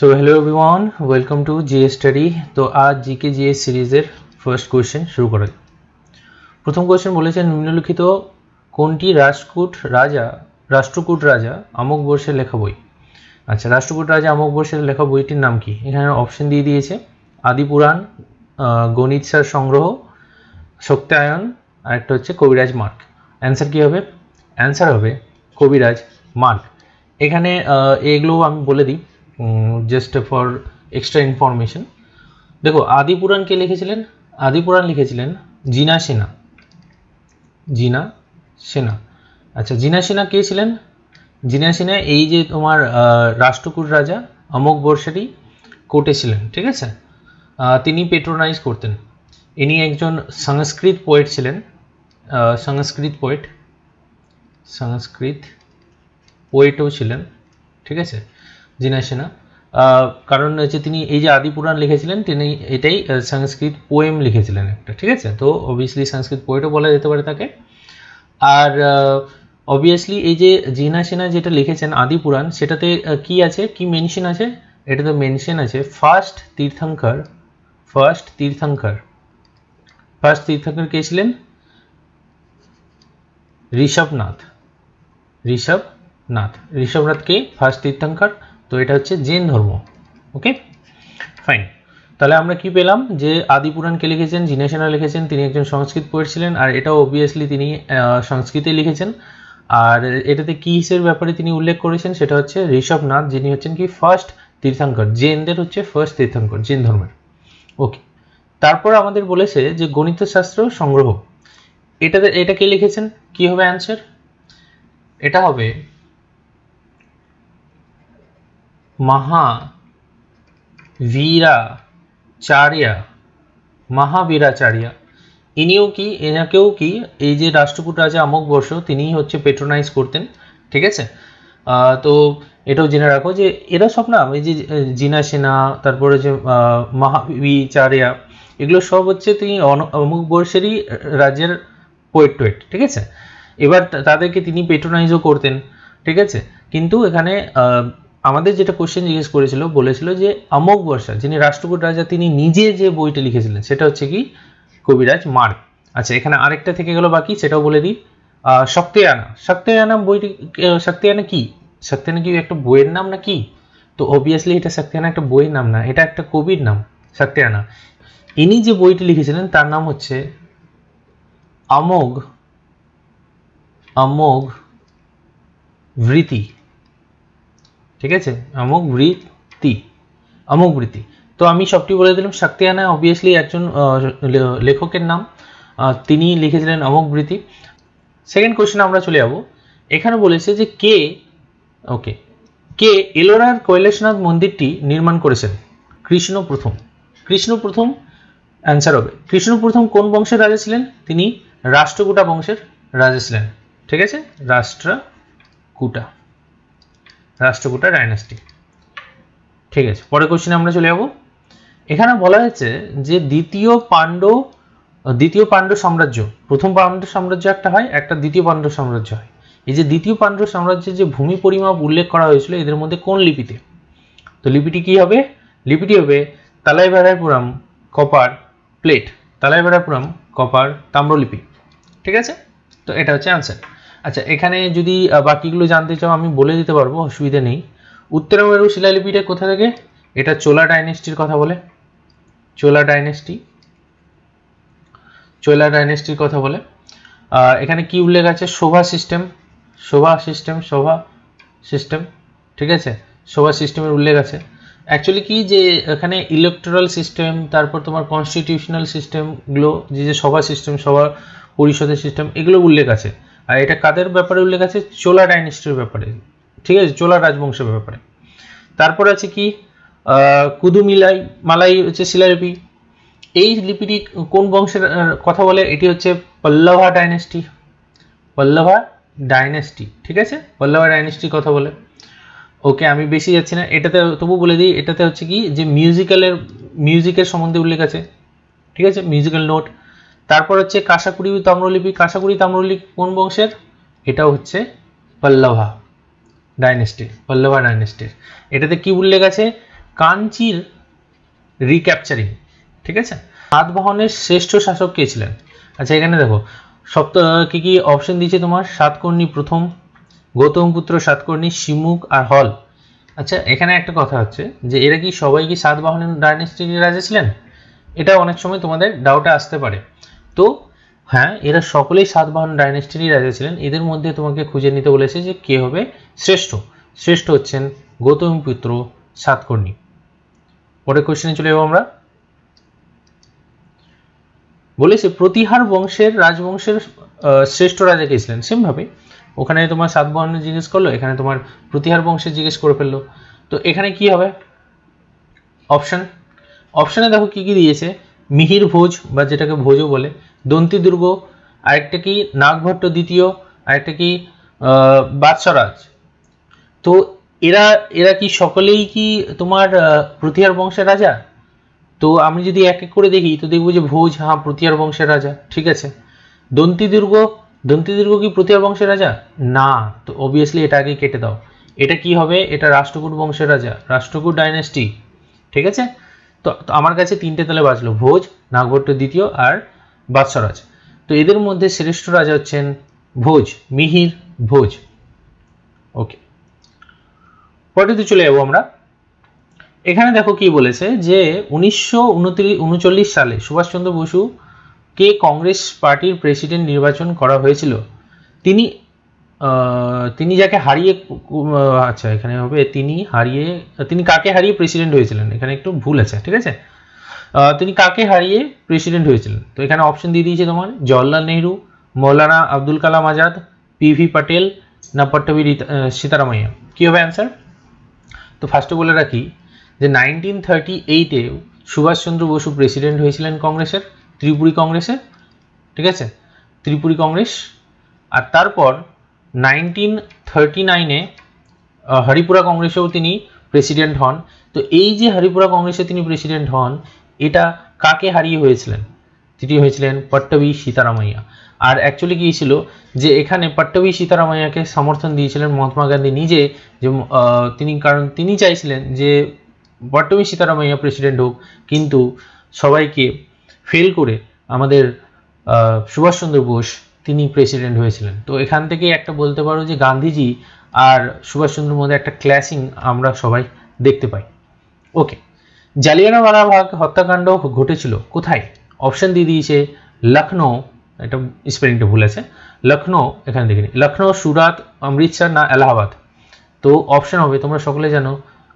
so hello everyone welcome to GS study তো আজ G GS সিরিজের ফার্স্ট কোয়েশ্চেন শুরু করা প্রথম কোয়েশ্চেন বলেছেন নিম্নলিখিত কোনটি রাষ্ট্রকূট রাজা রাষ্ট্রকূট রাজা আমক বর্ষের লেখা বই আচ্ছা রাষ্ট্রকূট রাজা আমক বর্ষের লেখা বইটির নাম কি এখানে অপশন দিয়ে দিয়েছে আদিপুরাণ গণিত সার সংগ্রহ শক্তায়ন আর একটা হচ্ছে কবিরাজ মার্ক অ্যান্সার কী হবে অ্যান্সার হবে কবিরাজ মার্ক এখানে এগুলো আমি বলে দিই জাস্ট ফর এক্সট্রা ইনফরমেশন দেখো আদিপুরাণ কে লিখেছিলেন আদিপুরাণ লিখেছিলেন জিনা সেনা জিনা সেনা আচ্ছা জিনা সেনা কে ছিলেন জিনা সেনা এই যে তোমার রাষ্ট্রকূট রাজা অমোক বর্ষারি কোর্টে ছিলেন ঠিক আছে তিনি পেট্রোনাইজ করতেন ইনি একজন সংস্কৃত পোয়েট ছিলেন সংস্কৃত পোয়েট সংস্কৃত পোয়েটও ছিলেন ঠিক আছে জিনা সেনা কারণ হচ্ছে তিনি এই যে আদি পুরাণ লিখেছিলেন তিনি এটাই সংস্কৃত পোয়েম লিখেছিলেন একটা ঠিক আছে তো অবভিয়াসলি সংস্কৃত পোয়েটও বলা যেতে পারে তাকে আর অবভিয়াসলি এই যে জিনা সেনা যেটা লিখেছেন আদি পুরাণ সেটাতে কি আছে কি মেনশন আছে এটা তো মেনশন আছে first tirthankara first tirthankara first tirthankara কে ছিলেন ঋষভনাথ ঋষভনাথ ঋষভনাথ কে ফার্স্ট তীর্থঙ্কর তো এটা হচ্ছে জেন ধর্ম ওকে ফাইন তাহলে আমরা কি পেলাম যে আদি পুরাণকে লিখেছেন জিনেশনা লিখেছেন তিনি একজন সংস্কৃত পড়েছিলেন আর এটাও অবভিয়াসলি তিনি সংস্কৃতে লিখেছেন আর এটাতে কি হিসের ব্যাপারে তিনি উল্লেখ করেছেন সেটা হচ্ছে ঋষভনাথ যিনি হচ্ছেন কি ফার্স্ট তীর্থাঙ্কর জেনদের হচ্ছে ফার্স্ট তীর্থঙ্কর জেন ধর্মের ওকে তারপর আমাদের বলেছে যে গণিতশাস্ত্র সংগ্রহ এটাতে এটা কে লিখেছেন কি হবে অ্যান্সার এটা হবে মহাবীরাচার্যা মহাবীরাচার্যা ইনিও কি এনাকেও কি এই যে রাষ্ট্রকূট রাজা বর্ষ তিনিই হচ্ছে পেট্রোনাইজ করতেন ঠিক আছে তো এটাও জেনে রাখো যে এরা সব নাম এই যে জিনা সেনা তারপরে যে মহাবিচারিয়া এগুলো সব হচ্ছে তিনি অমুক বর্ষেরই রাজ্যের পোয়েট টোয়েট ঠিক আছে এবার তাদেরকে তিনি পেট্রোনাইজও করতেন ঠিক আছে কিন্তু এখানে আমাদের যেটা কোশ্চেন জিজ্ঞেস করেছিল বলেছিল যে অমোঘ বর্ষা যিনি রাষ্ট্রকূট রাজা তিনি নিজে যে বইটা লিখেছিলেন সেটা হচ্ছে কি কবিরাজ মার্গ আচ্ছা এখানে আরেকটা থেকে গেল বাকি সেটাও বলে দিই শক্তিয়ানা শক্তিয়ানা বইটি শক্তিয়ানা কি শক্তিয়ানা কি একটা বইয়ের নাম না কি তো অবভিয়াসলি এটা শক্তিয়ানা একটা বইয়ের নাম না এটা একটা কবির নাম শক্তিয়ানা ইনি যে বইটি লিখেছিলেন তার নাম হচ্ছে অমোঘ অমোঘ বৃতি ঠিক আছে অমুক বৃত্তি অমুক বৃত্তি তো আমি সবটি বলে দিলাম শাক্তিয়ানা অবভিয়াসলি একজন লেখকের নাম তিনি লিখেছিলেন অমুক বৃত্তি সেকেন্ড কোয়েশ্চেন আমরা চলে যাব এখানে বলেছে যে কে ওকে কে এলোরার কৈলাসনাথ মন্দিরটি নির্মাণ করেছেন কৃষ্ণ প্রথম কৃষ্ণ প্রথম অ্যান্সার হবে কৃষ্ণ প্রথম কোন বংশের রাজা ছিলেন তিনি রাষ্ট্রকূটা বংশের রাজা ছিলেন ঠিক আছে রাষ্ট্রকূটা রাষ্ট্রকূটা ডাইনাস্টি ঠিক আছে পরের কোশ্চেনে আমরা চলে যাব এখানে বলা হয়েছে যে দ্বিতীয় পাণ্ড দ্বিতীয় পাণ্ড সাম্রাজ্য প্রথম পাণ্ড সাম্রাজ্য একটা হয় একটা দ্বিতীয় পাণ্ড সাম্রাজ্য হয় এই যে দ্বিতীয় পাণ্ড সাম্রাজ্যের যে ভূমি পরিমাপ উল্লেখ করা হয়েছিল এদের মধ্যে কোন লিপিতে তো লিপিটি কি হবে লিপিটি হবে Veraipuram copper plate Veraipuram copper তাম্রলিপি ঠিক আছে তো এটা হচ্ছে আনসার আচ্ছা এখানে যদি বাকিগুলো জানতে চাও আমি বলে দিতে পারবো অসুবিধা নেই উত্তরা মেরু শিলালিপিটা কোথা থেকে এটা চোলা ডাইনেস্টির কথা বলে চোলা ডাইনেস্টি চোলা ডাইনেস্টির কথা বলে এখানে কি উল্লেখ আছে শোভা সিস্টেম শোভা সিস্টেম শোভা সিস্টেম ঠিক আছে শোভা সিস্টেমের উল্লেখ আছে অ্যাকচুয়ালি কি যে এখানে ইলেকট্রাল সিস্টেম তারপর তোমার কনস্টিটিউশনাল সিস্টেমগুলো যে যে সভা সিস্টেম সভা পরিষদের সিস্টেম এগুলো উল্লেখ আছে আর এটা কাদের ব্যাপারে উল্লেখ আছে চোলা ডাইনেস্টির ব্যাপারে ঠিক আছে চোলা রাজবংশের ব্যাপারে তারপর আছে কি কুদুমিলাই মালাই হচ্ছে শিলালিপি এই লিপিটি কোন বংশের কথা বলে এটি হচ্ছে পল্লভা ডাইনেস্টি পল্লভা ডাইনেস্টি ঠিক আছে পল্লভা ডাইনেস্টির কথা বলে ওকে আমি বেশি যাচ্ছি না এটাতে তবু বলে দিই এটাতে হচ্ছে কি যে মিউজিক্যালের মিউজিকের সম্বন্ধে উল্লেখ আছে ঠিক আছে মিউজিক্যাল নোট তারপর হচ্ছে কাশাকুড়ি তাম্রলিপি কাশাকুড়ি তাম্রলিপি কোন বংশের এটাও হচ্ছে পল্লভা ডাইনেস্টির পল্লভা ডাইনেস্টির এটাতে কি উল্লেখ আছে কাঞ্চির রিক্যাপচারিং ঠিক আছে সাতবাহনের শ্রেষ্ঠ শাসক কে ছিলেন আচ্ছা এখানে দেখো সপ্ত কি কি অপশন দিয়েছে তোমার সাতকর্ণী প্রথম গৌতম পুত্র সাতকর্ণী শিমুক আর হল আচ্ছা এখানে একটা কথা হচ্ছে যে এরা কি সবাই কি সাতবাহনের ডাইনেস্টির রাজা ছিলেন এটা অনেক সময় তোমাদের ডাউটে আসতে পারে তো হ্যাঁ এরা সকলেই সাতবাহন ডাইনেস্টিরই রাজা ছিলেন এদের মধ্যে তোমাকে খুঁজে নিতে বলেছে যে কে হবে শ্রেষ্ঠ শ্রেষ্ঠ হচ্ছেন গৌতম পুত্র সাতকর্ণী পরের কোশ্চেনে চলে যাবো আমরা বলেছে প্রতিহার বংশের রাজবংশের শ্রেষ্ঠ রাজা কে ছিলেন সেমভাবে ওখানে তোমার সাতবাহন জিজ্ঞেস করলো এখানে তোমার প্রতিহার বংশে জিজ্ঞেস করে ফেললো তো এখানে কি হবে অপশন অপশানে দেখো কি কি দিয়েছে মিহির ভোজ বা যেটাকে ভোজও বলে দন্তি দুর্গ আরেকটা কি নাগভট্ট দ্বিতীয় আরেকটা কি বাদশারাজ তো এরা এরা কি সকলেই কি তোমার প্রতিহার বংশের রাজা তো আমি যদি এক এক করে দেখি তো দেখবো যে ভোজ হ্যাঁ প্রতিহার বংশের রাজা ঠিক আছে দন্তি দুর্গ দন্তি দুর্গ কি প্রতিহার বংশের রাজা না তো অবভিয়াসলি এটা আগে কেটে দাও এটা কি হবে এটা রাষ্ট্রকূট বংশের রাজা রাষ্ট্রকূট ডাইনেস্টি ঠিক আছে তো আমার কাছে তিনটে তালে বাঁচলো ভোজ নাগভট্ট দ্বিতীয় আর বাৎসরাজ তো এদের মধ্যে শ্রেষ্ঠ রাজা হচ্ছেন ভোজ মিহির ভোজ ওকে পরেতে চলে যাবো আমরা এখানে দেখো কি বলেছে যে উনিশশো সালে সুভাষচন্দ্র বসু কে কংগ্রেস পার্টির প্রেসিডেন্ট নির্বাচন করা হয়েছিল তিনি তিনি যাকে হারিয়ে আচ্ছা এখানে হবে তিনি হারিয়ে তিনি কাকে হারিয়ে প্রেসিডেন্ট হয়েছিলেন এখানে একটু ভুল আছে ঠিক আছে তিনি কাকে হারিয়ে প্রেসিডেন্ট হয়েছিলেন তো এখানে অপশন দিয়ে দিয়েছে তোমার জওয়াহরলাল নেহরু মৌলানা আব্দুল কালাম আজাদ পি ভি প্যাটেল না পট্টবি সীতারামাইয়া কী হবে অ্যান্সার তো ফার্স্টে বলে রাখি যে নাইনটিন থার্টি এইটে সুভাষচন্দ্র বসু প্রেসিডেন্ট হয়েছিলেন কংগ্রেসের ত্রিপুরী কংগ্রেসে ঠিক আছে ত্রিপুরী কংগ্রেস আর তারপর নাইনটিন থার্টি নাইনে হরিপুরা কংগ্রেসেও তিনি প্রেসিডেন্ট হন তো এই যে হরিপুরা কংগ্রেসে তিনি প্রেসিডেন্ট হন এটা কাকে হারিয়ে হয়েছিলেন তিনি হয়েছিলেন পট্টবী সীতারামাইয়া আর অ্যাকচুয়ালি কী ছিল যে এখানে পট্টবী সীতারামাইয়াকে সমর্থন দিয়েছিলেন মহাত্মা গান্ধী নিজে যে তিনি কারণ তিনি চাইছিলেন যে পট্টবী সীতারামাইয়া প্রেসিডেন্ট হোক কিন্তু সবাইকে ফেল করে আমাদের সুভাষচন্দ্র বোস তিনি প্রেসিডেন্ট হয়েছিলেন তো এখান থেকে একটা বলতে পারো যে গান্ধীজি আর সুভাষচন্দ্র মধ্যে একটা ক্ল্যাশিং আমরা সবাই দেখতে পাই ওকে জালিয়ানাওয়ালাবাগ হত্যাকাণ্ড ঘটেছিল কোথায় অপশন দিয়ে দিয়েছে লখনৌ এটা স্পেলিংটা ভুল আছে লখনৌ এখানে দেখিনি লখনৌ সুরাত অমৃতসর না এলাহাবাদ তো অপশন হবে তোমরা সকলে জানো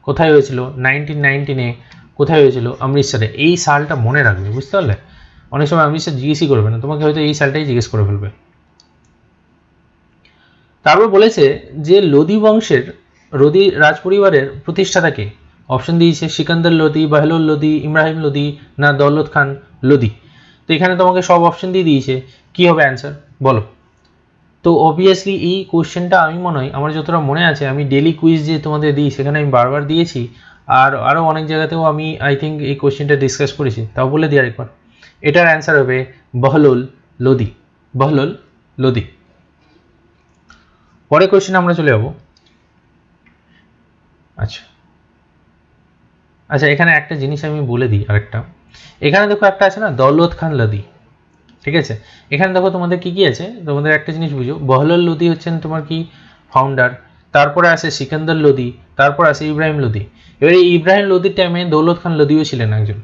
কোথায় হয়েছিল নাইনটিন নাইনটিনে কোথায় হয়েছিল অমৃতসরে এই সালটা মনে রাখবে বুঝতে পারলে অনেক সময় আমি সে জিজ্ঞেসই করবে না তোমাকে হয়তো এই সালটাই জিজ্ঞেস করে ফেলবে তারপর বলেছে যে লোদি বংশের লোদি রাজ পরিবারের প্রতিষ্ঠাতাকে অপশন দিয়েছে সিকান্দার লোদি বাহলুল লোদি ইমরাহিম লোদি না দৌলত খান লোদি তো এখানে তোমাকে সব অপশন দিয়ে দিয়েছে কি হবে অ্যান্সার বলো তো অবভিয়াসলি এই কোয়েশ্চেনটা আমি মনে হয় আমার যতটা মনে আছে আমি ডেলি কুইজ যে তোমাদের দিই সেখানে আমি বারবার দিয়েছি আর আরও অনেক জায়গাতেও আমি আই থিঙ্ক এই কোশ্চেনটা ডিসকাস করেছি তাও বলে দিই আরেকবার এটার অ্যান্সার হবে বহলুল লোদি বহলুল লোদি পরে কোয়েশ্চেন আমরা চলে যাব আচ্ছা আচ্ছা এখানে একটা জিনিস আমি বলে দিই আরেকটা এখানে দেখো একটা আছে না দৌলত খান লোদি ঠিক আছে এখানে দেখো তোমাদের কি কি আছে তোমাদের একটা জিনিস বুঝো বহলুল লোদি হচ্ছেন তোমার কি ফাউন্ডার তারপরে আসে সিকান্দার লোদি তারপর আসে ইব্রাহিম লোদি এবারে ইব্রাহিম লোদির টাইমে দৌলত খান লোদিও ছিলেন একজন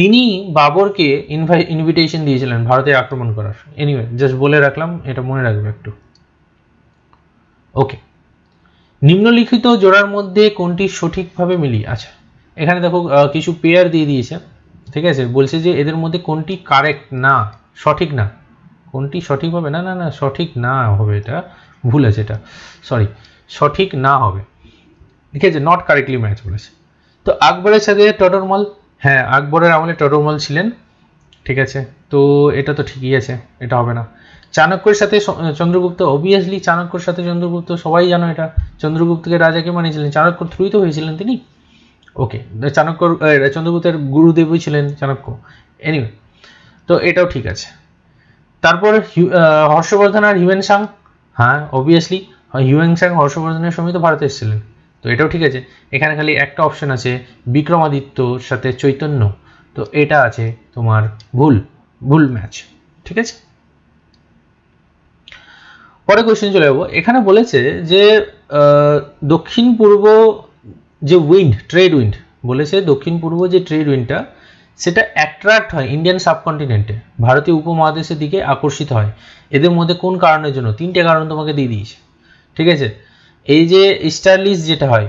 তিনি বাবরকে ইনভাই ইনভিটেশন দিয়েছিলেন ভারতে আক্রমণ করার এনিওয়ে জাস্ট বলে রাখলাম এটা মনে রাখবে একটু ওকে নিম্নলিখিত জোড়ার মধ্যে কোনটি সঠিকভাবে মিলি আচ্ছা এখানে দেখো কিছু পেয়ার দিয়ে দিয়েছে ঠিক আছে বলছে যে এদের মধ্যে কোনটি কারেক্ট না সঠিক না কোনটি সঠিক হবে না না না সঠিক না হবে এটা ভুল আছে এটা সরি সঠিক না হবে ঠিক আছে নট কারেক্টলি ম্যাচ বলেছে তো আকবরের সাথে টটরমল হ্যাঁ আকবরের আমলে টরমল ছিলেন ঠিক আছে তো এটা তো ঠিকই আছে এটা হবে না চাণক্যের সাথে চন্দ্রগুপ্ত অবভিয়াসলি চাণক্যর সাথে চন্দ্রগুপ্ত সবাই জানো এটা চন্দ্রগুপ্তকে রাজাকে মানিয়েছিলেন চাণক্যর থ্রুই তো হয়েছিলেন তিনি ওকে চাণক্যর চন্দ্রগুপ্তের গুরুদেবই ছিলেন চাণক্য এনিওয়ে তো এটাও ঠিক আছে তারপর হর্ষবর্ধন আর হিউয়েন সাং হ্যাঁ অবভিয়াসলি হ্যাঁ, হিউয়েন সাং হর্ষবর্ধনের সময় তো ভারতে এসেছিলেন তো এটাও ঠিক আছে এখানে খালি একটা অপশন আছে বিক্রমাদিত্যর সাথে চৈতন্য তো এটা আছে তোমার ভুল ভুল ম্যাচ ঠিক আছে পরে কোয়েশ্চেন চলে যাবো এখানে বলেছে যে দক্ষিণ পূর্ব যে উইন্ড ট্রেড উইন্ড বলেছে দক্ষিণ পূর্ব যে ট্রেড উইন্ডটা সেটা অ্যাট্রাক্ট হয় ইন্ডিয়ান সাবকন্টিনেন্টে ভারতীয় উপমহাদেশের দিকে আকর্ষিত হয় এদের মধ্যে কোন কারণের জন্য তিনটে কারণ তোমাকে দিয়ে দিয়েছে ঠিক আছে এই যে স্টারলিস যেটা হয়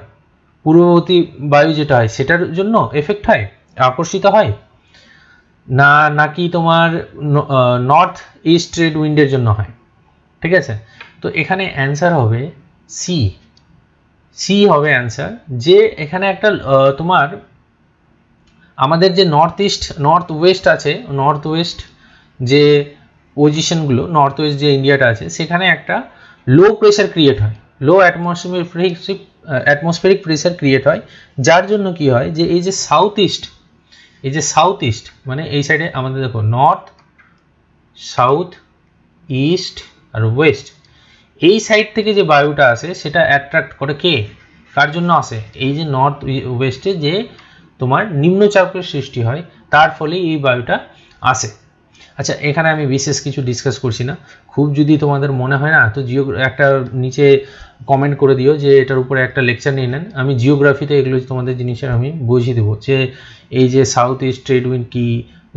পূর্ববর্তী বায়ু যেটা হয় সেটার জন্য এফেক্ট হয় আকর্ষিত হয় না নাকি তোমার নর্থ ইস্ট ট্রেড উইন্ডের জন্য হয় ঠিক আছে তো এখানে অ্যান্সার হবে সি সি হবে অ্যান্সার যে এখানে একটা তোমার আমাদের যে নর্থ ইস্ট নর্থ ওয়েস্ট আছে নর্থ ওয়েস্ট যে পজিশনগুলো নর্থ ওয়েস্ট যে ইন্ডিয়াটা আছে সেখানে একটা লো প্রেশার ক্রিয়েট হয় low atmosphere atmospheric pressure create হয় যার জন্য কি হয় যে এই যে সাউথ ইস্ট এই যে সাউথ ইস্ট মানে এই সাইডে আমাদের দেখো নর্থ সাউথ ইস্ট আর ওয়েস্ট এই সাইড থেকে যে বায়ুটা আসে সেটা অ্যাট্রাক্ট করে কে কার জন্য আসে এই যে নর্থ ওয়েস্টে যে তোমার নিম্নচাপের সৃষ্টি হয় তার ফলে এই বায়ুটা আসে আচ্ছা এখানে আমি বিশেষ কিছু ডিসকাস করছি না খুব যদি তোমাদের মনে হয় না তো জিও একটা নিচে কমেন্ট করে দিও যে এটার উপরে একটা লেকচার নিয়ে নেন আমি জিওগ্রাফিতে এগুলো তোমাদের জিনিসের আমি বুঝিয়ে দেবো যে এই যে সাউথ ইস্ট ট্রেড উইন কী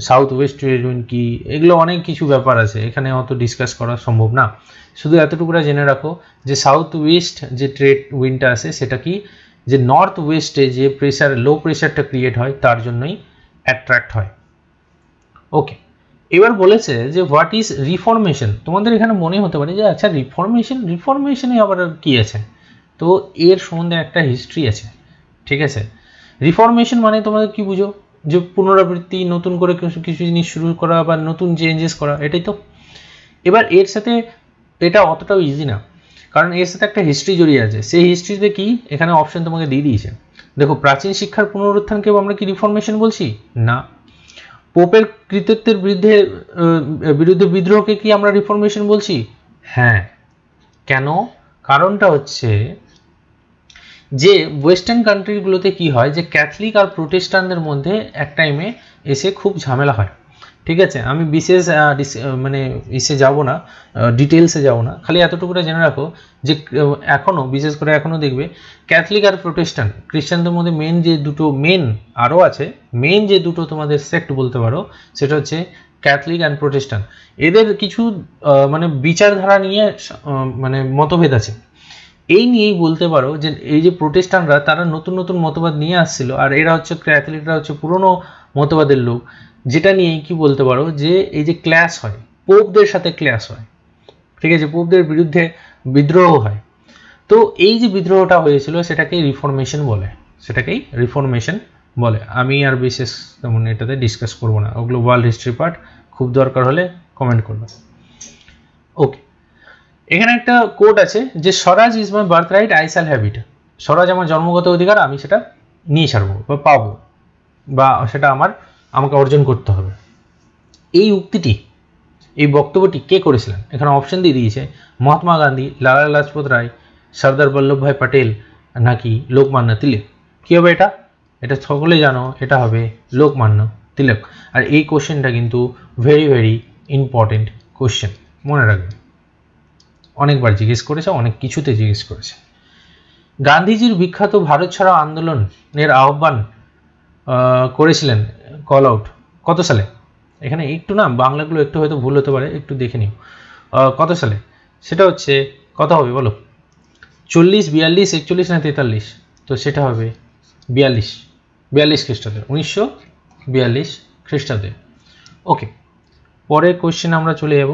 সাউথ ওয়েস্ট ট্রেড উইন কী এগুলো অনেক কিছু ব্যাপার আছে এখানে অত ডিসকাস করা সম্ভব না শুধু এতটুকুরা জেনে রাখো যে সাউথ ওয়েস্ট যে ট্রেড উইনটা আছে সেটা কি যে নর্থ ওয়েস্টে যে প্রেশার লো প্রেশারটা ক্রিয়েট হয় তার জন্যই অ্যাট্রাক্ট হয় ওকে এবার বলেছে যে হোয়াট ইজ রিফরমেশন তোমাদের এখানে মনে হতে পারে যে আচ্ছা রিফরমেশন রিফরমেশনে আবার কি আছে তো এর সম্বন্ধে একটা হিস্ট্রি আছে ঠিক আছে রিফরমেশন মানে তোমাদের কি বুঝো যে পুনরাবৃত্তি নতুন করে কিছু জিনিস শুরু করা বা নতুন চেঞ্জেস করা এটাই তো এবার এর সাথে এটা অতটাও ইজি না কারণ এর সাথে একটা হিস্ট্রি জড়িয়ে আছে সেই হিস্ট্রিতে কি এখানে অপশন তোমাকে দিয়ে দিয়েছে দেখো প্রাচীন শিক্ষার পুনরুত্থানকেও আমরা কি রিফরমেশন বলছি না পোপের কৃতিত্বের বিরুদ্ধে বিরুদ্ধে বিদ্রোহকে কি আমরা রিফর্মেশন বলছি হ্যাঁ কেন কারণটা হচ্ছে যে ওয়েস্টার্ন কান্ট্রিগুলোতে কি হয় যে ক্যাথলিক আর প্রোটেস্টানদের মধ্যে এক টাইমে এসে খুব ঝামেলা হয় ঠিক আছে আমি বিশেষ মানে ইসে যাব না ডিটেলসে যাব না খালি এতটুকুটা জেনে রাখো যে এখনও বিশেষ করে এখনও দেখবে ক্যাথলিক আর প্রোটেস্টান খ্রিস্টানদের মধ্যে মেন যে দুটো মেন আরও আছে মেন যে দুটো তোমাদের সেক্ট বলতে পারো সেটা হচ্ছে ক্যাথলিক অ্যান্ড প্রোটেস্টান এদের কিছু মানে বিচারধারা নিয়ে মানে মতভেদ আছে এই নিয়েই বলতে পারো যে এই যে প্রোটেস্টানরা তারা নতুন নতুন মতবাদ নিয়ে আসছিল আর এরা হচ্ছে ক্যাথলিকরা হচ্ছে পুরনো মতবাদের লোক যেটা নিয়ে কি বলতে পারো যে এই যে ক্ল্যাশ হয় পোপদের সাথে ক্ল্যাশ হয় ঠিক আছে পোপদের বিরুদ্ধে বিদ্রোহ হয় তো এই যে বিদ্রোহটা হয়েছিল সেটাকেই রিফর্মেশন বলে সেটাকেই রিফর্মেশন বলে আমি আর বিশেষ তেমন এটাতে ডিসকাস করবো না ওগুলো ওয়ার্ল্ড হিস্ট্রি পার্ট খুব দরকার হলে কমেন্ট করবে ওকে এখানে একটা কোট আছে যে swaraj is my birth right I shall have it swaraj আমার জন্মগত অধিকার আমি সেটা নিয়ে ছাড়বো বা পাবো বা সেটা আমার আমাকে অর্জন করতে হবে এই উক্তিটি এই বক্তব্যটি কে করেছিলেন এখানে অপশন দিয়ে দিয়েছে মহাত্মা গান্ধী লালা লাজপত রায় সর্দার বল্লভভাই পটেল নাকি লোকমান্য তিলক কী হবে এটা এটা সকলে জানো এটা হবে লোকমান্য তিলক আর এই কোশ্চেনটা কিন্তু ভেরি ভেরি ইম্পর্টেন্ট কোশ্চেন মনে রাখবে অনেকবার জিজ্ঞেস করেছে অনেক কিছুতে জিজ্ঞেস করেছে গান্ধীজির বিখ্যাত ভারত ছাড়া আন্দোলনের আহ্বান করেছিলেন কল আউট কত সালে এখানে একটু না বাংলাগুলো একটু হয়তো ভুল হতে পারে একটু দেখে নিও কত সালে সেটা হচ্ছে কত হবে বলো চল্লিশ বিয়াল্লিশ একচল্লিশ না তেতাল্লিশ তো সেটা হবে বিয়াল্লিশ বিয়াল্লিশ খ্রিস্টাব্দে উনিশশো বিয়াল্লিশ খ্রিস্টাব্দে ওকে পরের কোশ্চেন আমরা চলে যাব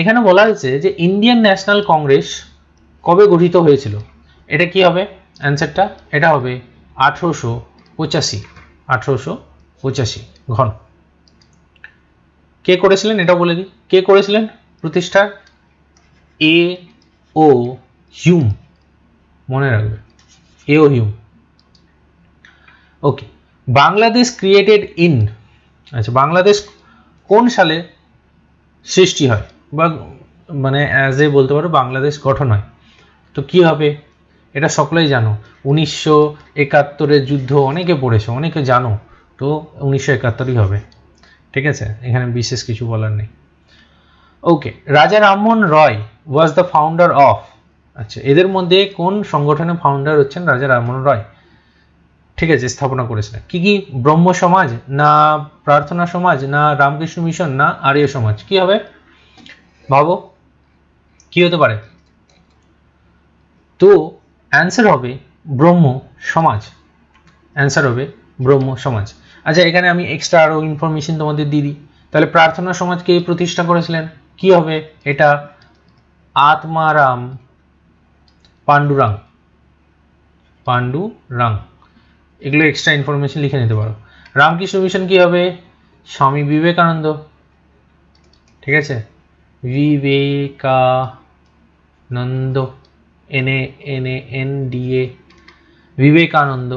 এখানে বলা হয়েছে যে ইন্ডিয়ান ন্যাশনাল কংগ্রেস কবে গঠিত হয়েছিল এটা কি হবে অ্যান্সারটা এটা হবে আঠেরোশো পঁচাশি আঠারোশো পঁচাশি ঘন কে করেছিলেন এটা বলে দিই কে করেছিলেন প্রতিষ্ঠা এ ও হিউম মনে রাখবে A O Hume okay Bangladesh created in আচ্ছা বাংলাদেশ কোন সালে সৃষ্টি হয় বা মানে অ্যাজ এ বলতে পারো বাংলাদেশ গঠন হয় তো কি হবে এটা সকলেই জানো উনিশশো একাত্তরের যুদ্ধ অনেকে পড়েছো অনেকে জানো তো উনিশশো একাত্তরই হবে ঠিক আছে এখানে বিশেষ কিছু বলার নেই okay Raja Rammohan Roy was the founder of আচ্ছা এদের মধ্যে কোন সংগঠনের ফাউন্ডার হচ্ছেন রাজা রামমোহন রয় ঠিক আছে স্থাপনা করেছিলেন কি কি ব্রহ্ম সমাজ না প্রার্থনা সমাজ না রামকৃষ্ণ মিশন না আর্য সমাজ কি হবে ভাবো কি হতে পারে তো অ্যান্সার হবে ব্রহ্ম সমাজ অ্যান্সার হবে ব্রহ্ম সমাজ আচ্ছা এখানে আমি এক্সট্রা আরও ইনফরমেশন তোমাদের দিয়ে দিই তাহলে প্রার্থনা সমাজকে প্রতিষ্ঠা করেছিলেন কি হবে এটা আত্মারাম পাণ্ডুরাং পাণ্ডুরাং এগুলো এক্সট্রা ইনফরমেশন লিখে নিতে পারো রামকৃষ্ণ মিশন কি হবে স্বামী বিবেকানন্দ ঠিক আছে Vivekananda N A N A N D A Vivekananda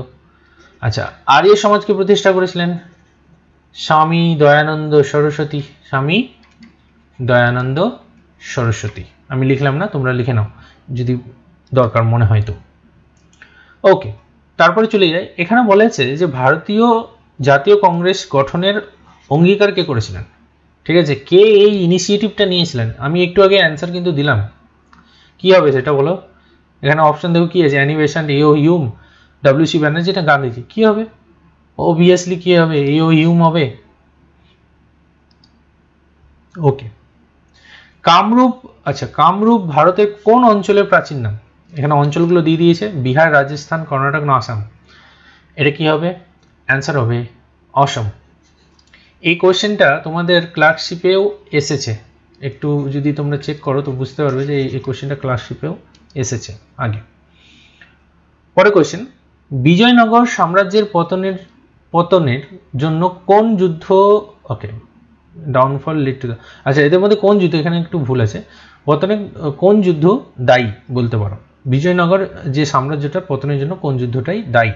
আচ্ছা আর্য সমাজকে প্রতিষ্ঠা করেছিলেন স্বামী দয়ানন্দ সরস্বতী স্বামী দয়ানন্দ সরস্বতী আমি লিখলাম না তোমরা লিখে নাও যদি দরকার মনে হয় তো ওকে তারপরে চলে যাই এখানে বলেছে যে ভারতীয় জাতীয় কংগ্রেস গঠনের অঙ্গীকার কে করেছিলেন ঠিক আছে কে এই ইনিশিয়েটিভটা নিয়েছিলেন আমি একটু আগে অ্যান্সার কিন্তু দিলাম কি হবে সেটা বলো এখানে অপশন দেখো কি আছে অ্যানিমেশন O Hume W C Banerjee এটা গান্ধীজি কি হবে অবভিয়াসলি কি হবে ও হিউম হবে ওকে কামরূপ আচ্ছা কামরূপ ভারতের কোন অঞ্চলের প্রাচীন নাম এখানে অঞ্চলগুলো দিয়ে দিয়েছে বিহার রাজস্থান কর্ণাটক না আসাম এটা কি হবে অ্যান্সার হবে অসম এই কোয়েশ্চেনটা তোমাদের ক্লার্কশিপেও এসেছে একটু যদি তোমরা চেক করো তো বুঝতে পারবে যে এই কোয়েশ্চেনটা ক্লার্কশিপেও এসেছে আগে পরে কোয়েশ্চেন বিজয়নগর সাম্রাজ্যের পতনের পতনের জন্য কোন যুদ্ধ ওকে ডাউনফল লিড টু আচ্ছা এদের মধ্যে কোন যুদ্ধ এখানে একটু ভুল আছে পতনে কোন যুদ্ধ দায়ী বলতে পারো বিজয়নগর যে সাম্রাজ্যটা পতনের জন্য কোন যুদ্ধটাই দায়ী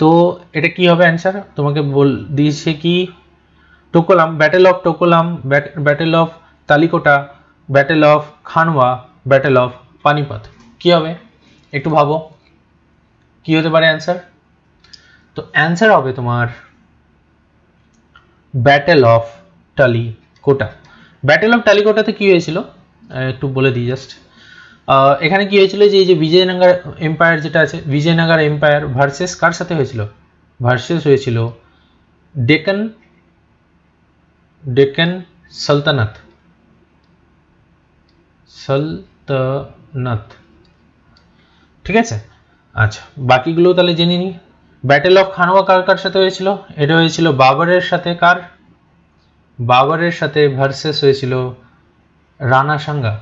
তো এটা কি হবে অ্যান্সার তোমাকে বল দিয়েছে কি Takkolam battle of Takkolam battle of Talikota battle of Khanwa battle of Panipat কী হবে একটু ভাবো কি হতে পারে অ্যান্সার তো অ্যান্সার হবে তোমার battle of Talikota battle of টালিকোটাতে কি হয়েছিল একটু বলে দিই জাস্ট এখানে কি হয়েছিল যে এই যে বিজয়নগর এম্পায়ার যেটা আছে বিজয়নগর এম্পায়ার ভার্সেস কার সাথে হয়েছিল ভার্সেস হয়েছিল ডেকন ডেকন সালতানাত সলতনত ঠিক আছে আচ্ছা বাকিগুলো তাহলে জেনে নিই ব্যাটেল অফ খানোয়া কার কার সাথে হয়েছিল এটা হয়েছিল বাবরের সাথে কার বাবরের সাথে ভার্সেস হয়েছিল রানা সাঙ্গা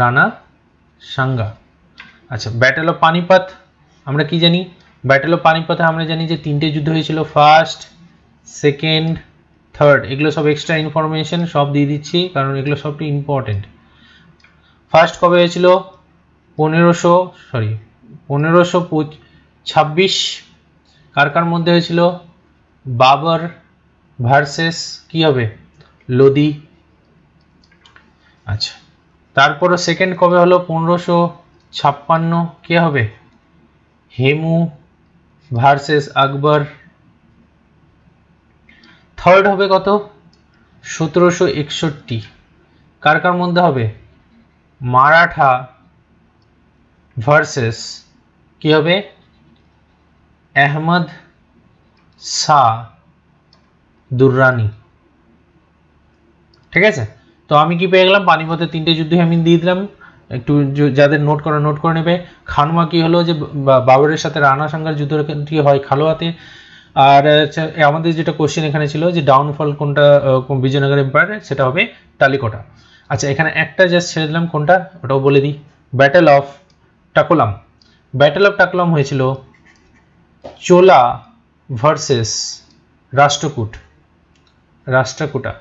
রানা সাঙ্গা আচ্ছা ব্যাটেল অফ পানিপাত আমরা কি জানি ব্যাটেল অফ পানিপথে আমরা জানি যে তিনটে যুদ্ধ হয়েছিল ফার্স্ট সেকেন্ড থার্ড এগুলো সব এক্সট্রা ইনফরমেশন সব দিয়ে দিচ্ছি কারণ এগুলো সবটি ইম্পর্টেন্ট ফার্স্ট কবে হয়েছিল পনেরোশো সরি পনেরোশো ছাব্বিশ কার কার মধ্যে হয়েছিল বাবর ভার্সেস কী হবে লোদি আচ্ছা তারপর সেকেন্ড কবে হলো পনেরোশো ছাপ্পান্ন কে হবে হেমু ভার্সেস আকবর থার্ড হবে কত সতেরোশো একষট্টি কার কার মধ্যে হবে মারাঠা ভার্সেস কী হবে আহমদ শাহ দুররানি ঠিক আছে তো আমি কি পেয়ে গেলাম পানিপথে তিনটে যুদ্ধে আমি দিয়ে দিলাম একটু যাদের নোট করা নোট করে নেবে খানুয়া কি হলো যে বাবরের সাথে রানা সাঙ্গার যুদ্ধটি হয় খালোয়াতে আর আচ্ছা, আমাদের যেটা কোশ্চেন এখানে ছিল যে ডাউনফল কোনটা বিজয়নগর এম্পায়ার সেটা হবে টালিকোটা আচ্ছা এখানে একটা জাস্ট ছেড়ে দিলাম কোনটা ওটাও বলে দিই battle of Takkolam battle of Takkolam হয়েছিল চোলা ভার্সেস রাষ্ট্রকূট রাষ্ট্রকুটা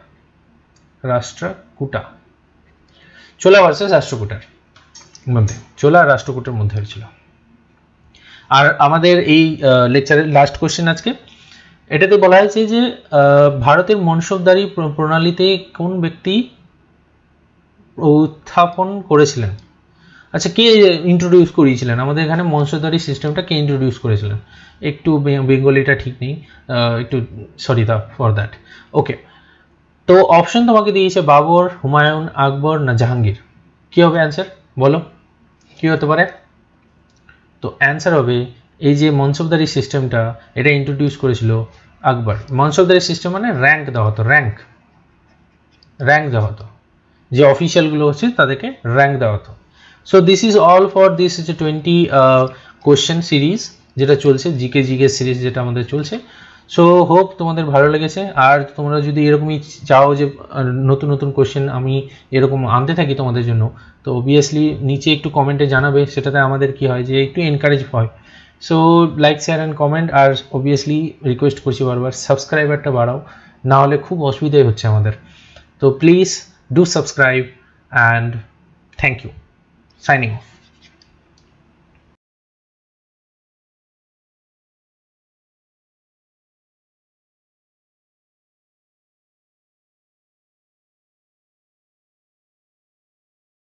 রাষ্ট্রকুটা চোলা ভার্সেস রাষ্ট্রকুটার মধ্যে চোলা রাষ্ট্রকূটের মধ্যে হয়েছিল আর আমাদের এই লেকচারের লাস্ট কোশ্চেন আজকে এটাতে বলা হয়েছে যে ভারতের মনসবদারি প্রণালীতে কোন ব্যক্তি উত্থাপন করেছিলেন আচ্ছা কে ইন্ট্রোডিউস করিয়েছিলেন আমাদের এখানে মনসবদারি সিস্টেমটা কে ইন্ট্রোডিউস করেছিলেন একটু বেঙ্গলিটা ঠিক নেই একটু সরি দা ফর দ্যাট ওকে তো অপশন তোমাকে দিয়েছে বাবর হুমায়ুন আকবর না জাহাঙ্গীর কী হবে অ্যান্সার বলো কী হতে পারে তো অ্যান্সার হবে এই যে মনসবদারি সিস্টেমটা এটা ইন্ট্রোডিউস করেছিল আকবর মনসবদারি সিস্টেম মানে র্যাঙ্ক দেওয়া হতো র্যাঙ্ক র্যাঙ্ক দেওয়া হতো যে অফিসিয়ালগুলো হচ্ছে তাদেরকে র্যাঙ্ক দেওয়া হতো so this is all for this হচ্ছে টোয়েন্টি কোশ্চেন সিরিজ যেটা চলছে জিকে জিকে সিরিজ যেটা আমাদের চলছে সো হোপ তোমাদের ভালো লেগেছে আর তোমরা যদি এরকমই চাও যে নতুন নতুন কোশ্চেন আমি এরকম আনতে থাকি তোমাদের জন্য তো অবভিয়াসলি নিচে একটু কমেন্টে জানাবে সেটাতে আমাদের কি হয় যে একটু এনকারেজ হয় so like share and comment আর অবভিয়াসলি রিকোয়েস্ট করছি বারবার সাবস্ক্রাইবারটা বাড়াও না হলে খুব অসুবিধাই হচ্ছে আমাদের তো please do subscribe and thank you signing of